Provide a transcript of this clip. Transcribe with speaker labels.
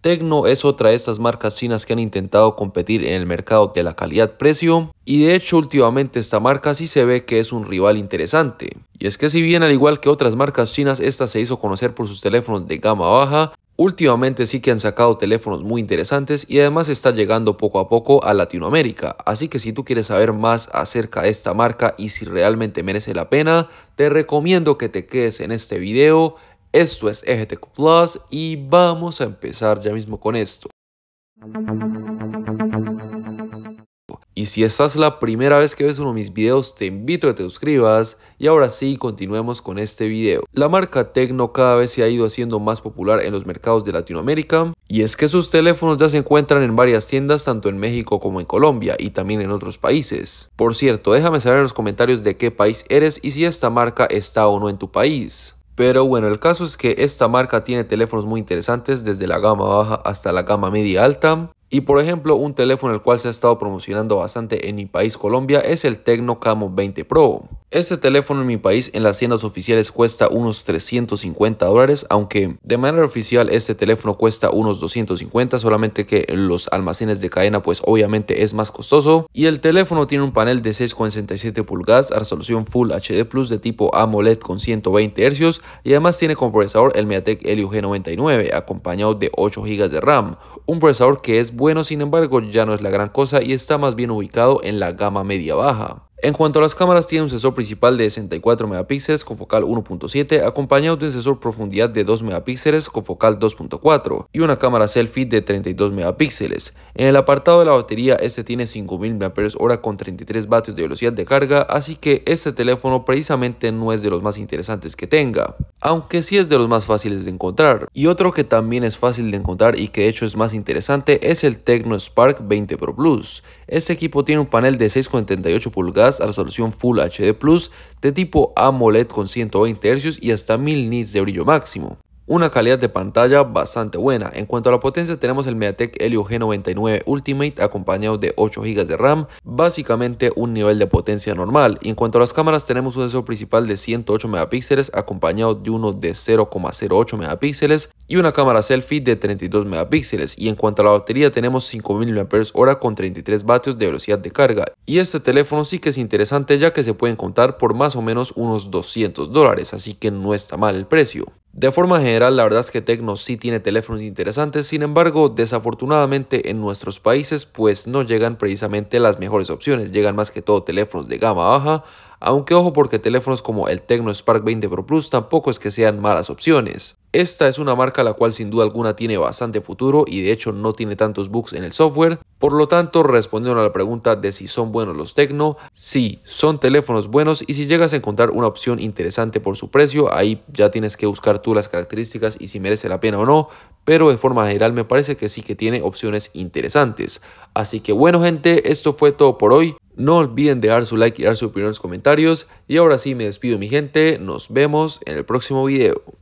Speaker 1: Tecno es otra de estas marcas chinas que han intentado competir en el mercado de la calidad-precio y de hecho últimamente esta marca sí se ve que es un rival interesante. Y es que si bien al igual que otras marcas chinas esta se hizo conocer por sus teléfonos de gama baja, últimamente sí que han sacado teléfonos muy interesantes y además está llegando poco a poco a Latinoamérica. Así que si tú quieres saber más acerca de esta marca y si realmente merece la pena, te recomiendo que te quedes en este video esto es EGTQ Plus y vamos a empezar ya mismo con esto. Y si esta es la primera vez que ves uno de mis videos, te invito a que te suscribas. Y ahora sí, continuemos con este video. La marca Tecno cada vez se ha ido haciendo más popular en los mercados de Latinoamérica. Y es que sus teléfonos ya se encuentran en varias tiendas, tanto en México como en Colombia y también en otros países. Por cierto, déjame saber en los comentarios de qué país eres y si esta marca está o no en tu país. Pero bueno, el caso es que esta marca tiene teléfonos muy interesantes desde la gama baja hasta la gama media alta. Y por ejemplo, un teléfono el cual se ha estado promocionando bastante en mi país Colombia es el Tecno Camo 20 Pro. Este teléfono en mi país en las tiendas oficiales cuesta unos 350 dólares, aunque de manera oficial este teléfono cuesta unos 250, solamente que en los almacenes de cadena pues obviamente es más costoso. Y el teléfono tiene un panel de 6,67 pulgadas a resolución Full HD Plus de tipo AMOLED con 120 Hz y además tiene como procesador el MediaTek Helio G99 acompañado de 8 GB de RAM, un procesador que es bueno, sin embargo ya no es la gran cosa y está más bien ubicado en la gama media baja. En cuanto a las cámaras, tiene un sensor principal de 64 megapíxeles con focal 1.7, acompañado de un sensor profundidad de 2 megapíxeles con focal 2.4 y una cámara selfie de 32 megapíxeles. En el apartado de la batería, este tiene 5000 mAh con 33 vatios de velocidad de carga, así que este teléfono precisamente no es de los más interesantes que tenga aunque sí es de los más fáciles de encontrar. Y otro que también es fácil de encontrar y que de hecho es más interesante es el Tecno Spark 20 Pro Plus. Este equipo tiene un panel de 6,78 pulgadas a resolución Full HD Plus de tipo AMOLED con 120 Hz y hasta 1000 nits de brillo máximo una calidad de pantalla bastante buena. En cuanto a la potencia tenemos el MediaTek Helio G99 Ultimate acompañado de 8 GB de RAM, básicamente un nivel de potencia normal. Y en cuanto a las cámaras tenemos un sensor principal de 108 megapíxeles acompañado de uno de 0,08 megapíxeles y una cámara selfie de 32 megapíxeles. Y en cuanto a la batería tenemos 5000 mAh con 33 vatios de velocidad de carga. Y este teléfono sí que es interesante ya que se pueden contar por más o menos unos 200 dólares, así que no está mal el precio. De forma general, la verdad es que Tecno sí tiene teléfonos interesantes, sin embargo, desafortunadamente en nuestros países pues no llegan precisamente las mejores opciones, llegan más que todo teléfonos de gama baja aunque ojo porque teléfonos como el Tecno Spark 20 Pro Plus tampoco es que sean malas opciones. Esta es una marca la cual sin duda alguna tiene bastante futuro y de hecho no tiene tantos bugs en el software, por lo tanto respondiendo a la pregunta de si son buenos los Tecno, sí, son teléfonos buenos y si llegas a encontrar una opción interesante por su precio, ahí ya tienes que buscar tú las características y si merece la pena o no, pero de forma general me parece que sí que tiene opciones interesantes. Así que bueno gente, esto fue todo por hoy. No olviden dejar su like y dar su opinión en los comentarios. Y ahora sí me despido mi gente, nos vemos en el próximo video.